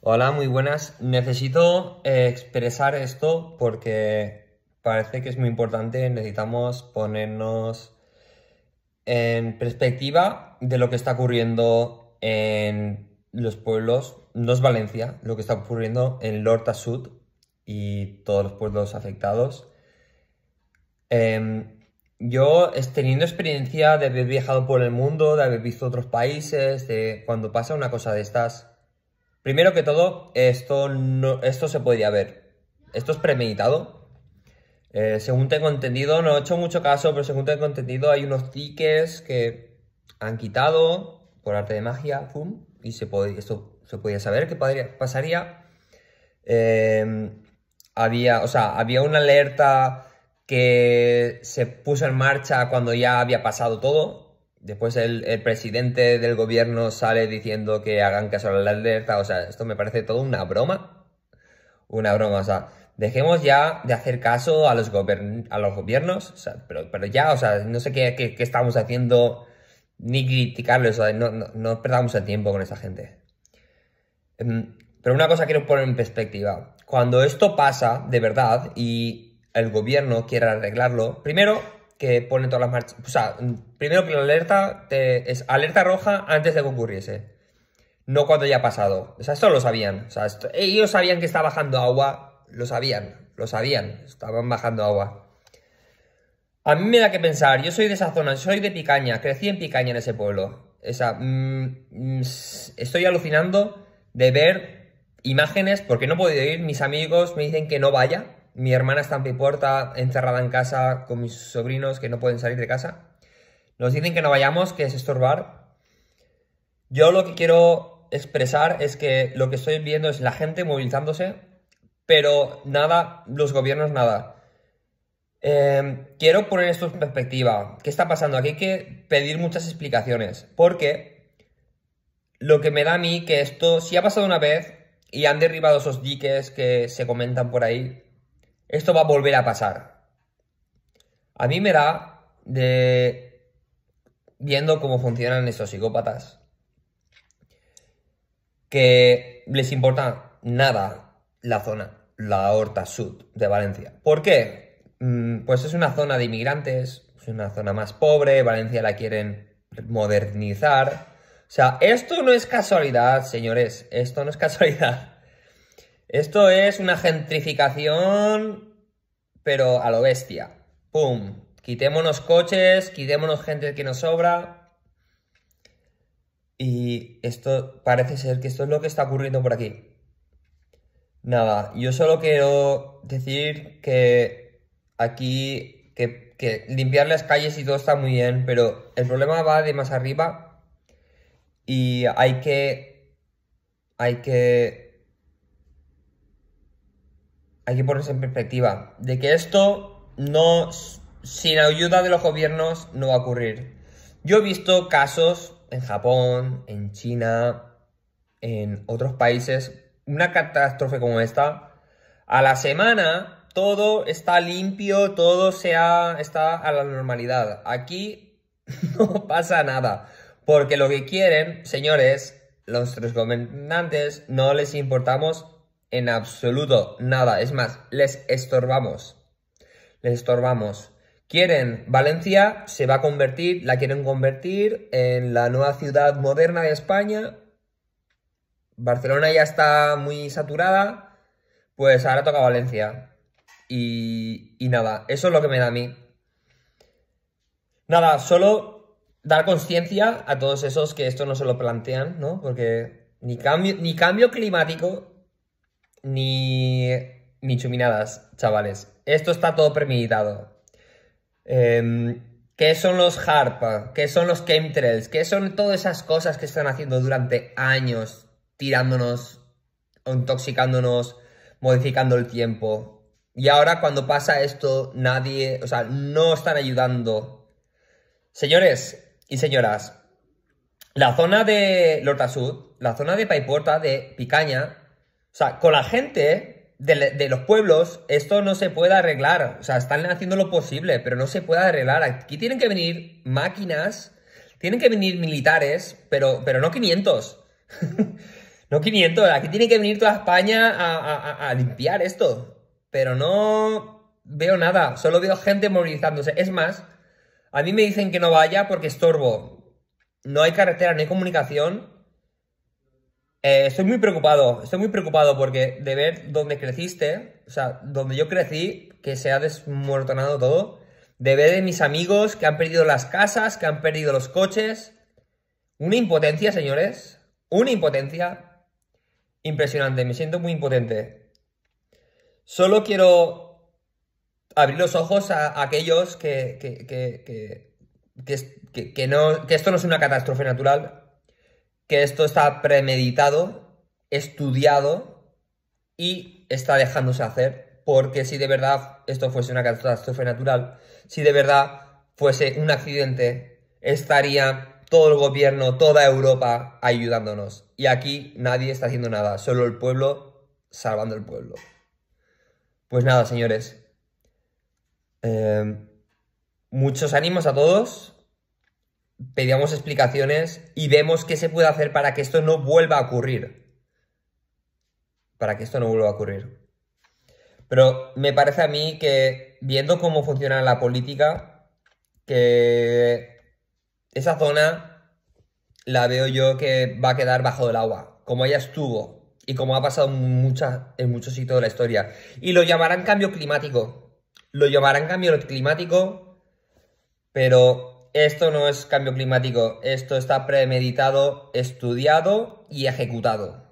Hola, muy buenas. Necesito eh, expresar esto porque parece que es muy importante. Necesitamos ponernos en perspectiva de lo que está ocurriendo en los pueblos, no es Valencia, lo que está ocurriendo en Lorta Sud y todos los pueblos afectados. Em, yo, teniendo experiencia de haber viajado por el mundo, de haber visto otros países, de cuando pasa una cosa de estas, Primero que todo, esto, esto se podía ver. Esto es premeditado. Eh, según tengo entendido, no he hecho mucho caso, pero según tengo entendido, hay unos tickets que han quitado por arte de magia, y se puede esto se podía saber qué pasaría. Em, había, o sea, había una alerta que se puso en marcha cuando ya había pasado todo, Después el, presidente del gobierno sale diciendo que hagan caso a la alerta. O sea, esto me parece todo una broma. Una broma, o sea, dejemos ya de hacer caso a los, a los gobiernos. O sea, pero, pero ya, o sea, no sé qué, estamos haciendo ni criticarlos. O sea, no, perdamos el tiempo con esa gente. Em, pero una cosa quiero poner en perspectiva. Cuando esto pasa de verdad y el gobierno quiera arreglarlo, primero que pone todas las marchas. O sea, primero que la alerta es alerta roja antes de que ocurriese. No cuando ya ha pasado. O sea, esto lo sabían. ellos sabían que estaba bajando agua. Lo sabían. Lo sabían. Estaban bajando agua. A mí me da que pensar. Yo soy de esa zona. Soy de Picaña. Crecí en Picaña en ese pueblo. O sea, mm, mm, estoy alucinando de ver imágenes porque no he podido ir. Mis amigos me dicen que no vaya mi hermana está en Pipuerta, encerrada en casa con mis sobrinos que no pueden salir de casa. Nos dicen que no vayamos, que es estorbar. Yo lo que quiero expresar es que lo que estoy viendo es la gente movilizándose, pero nada, los gobiernos nada. Em, quiero poner esto en perspectiva. ¿Qué está pasando? Aquí hay que pedir muchas explicaciones, porque lo que me da a mí que esto, si ha pasado una vez y han derribado esos diques que se comentan por ahí, esto va a volver a pasar. A mí me da de viendo cómo funcionan estos psicópatas que les importa nada la zona, la Horta Sud de Valencia. ¿Por qué? Mm, pues es una zona de inmigrantes, es una zona más pobre, Valencia la quieren modernizar. O sea, esto no es casualidad, señores, esto no es casualidad. Esto es una gentrificación, pero a lo bestia. ¡Pum! Quitémonos coches, quitémonos gente que nos sobra. Y esto parece ser que esto es lo que está ocurriendo por aquí. Nada, yo solo quiero decir que aquí, que, que limpiar las calles y todo está muy bien, pero el problema va de más arriba y hay que, hay que hay que ponerse en perspectiva de que esto no, sin ayuda de los gobiernos, no va a ocurrir. Yo he visto casos en Japón, en China, en otros países, una catástrofe como esta, a la semana todo está limpio, todo se ha, está a la normalidad. Aquí no pasa nada, porque lo que quieren, señores, los tres gobernantes, no les importamos en absoluto nada. Es más, les estorbamos. Les estorbamos. Quieren Valencia, se va a convertir, la quieren convertir en la nueva ciudad moderna de España. Barcelona ya está muy saturada, pues ahora toca Valencia. Y, nada, eso es lo que me da a mí. Nada, solo dar conciencia a todos esos que esto no se lo plantean, ¿no? Porque ni cambio, ni cambio climático, ni, ni chuminadas, chavales. Esto está todo premeditado. Em, ¿Qué son los HARP? ¿Qué son los chemtrails? ¿Qué son todas esas cosas que están haciendo durante años, tirándonos, intoxicándonos, modificando el tiempo? Y ahora cuando pasa esto, nadie, o sea, no están ayudando. Señores y señoras, la zona de Lortasud, la zona de Paiporta, de Picaña, o sea, con la gente de, los pueblos esto no se puede arreglar. O sea, están haciendo lo posible, pero no se puede arreglar. Aquí tienen que venir máquinas, tienen que venir militares, pero, pero no 500. no 500, aquí tiene que venir toda España a, a limpiar esto. Pero no veo nada, solo veo gente movilizándose. Es más, a mí me dicen que no vaya porque estorbo. No hay carretera, no hay comunicación. Eh, estoy muy preocupado, estoy muy preocupado porque de ver dónde creciste, o sea, donde yo crecí, que se ha desmortonado todo, de ver de mis amigos que han perdido las casas, que han perdido los coches. Una impotencia, señores, una impotencia impresionante, me siento muy impotente. Solo quiero abrir los ojos a, aquellos que, que, que, no, que esto no es una catástrofe natural, que esto está premeditado, estudiado y está dejándose hacer, porque si de verdad esto fuese una catástrofe natural, si de verdad fuese un accidente, estaría todo el gobierno, toda Europa ayudándonos. Y aquí nadie está haciendo nada, solo el pueblo salvando el pueblo. Pues nada, señores. Eh, muchos ánimos a todos pedíamos explicaciones y vemos qué se puede hacer para que esto no vuelva a ocurrir. Para que esto no vuelva a ocurrir. Pero me parece a mí que viendo cómo funciona la política, que esa zona la veo yo que va a quedar bajo el agua, como ella estuvo y como ha pasado en muchos sitios de la historia. Y lo llamarán cambio climático. Lo llamarán cambio climático, pero esto no es cambio climático, esto está premeditado, estudiado y ejecutado.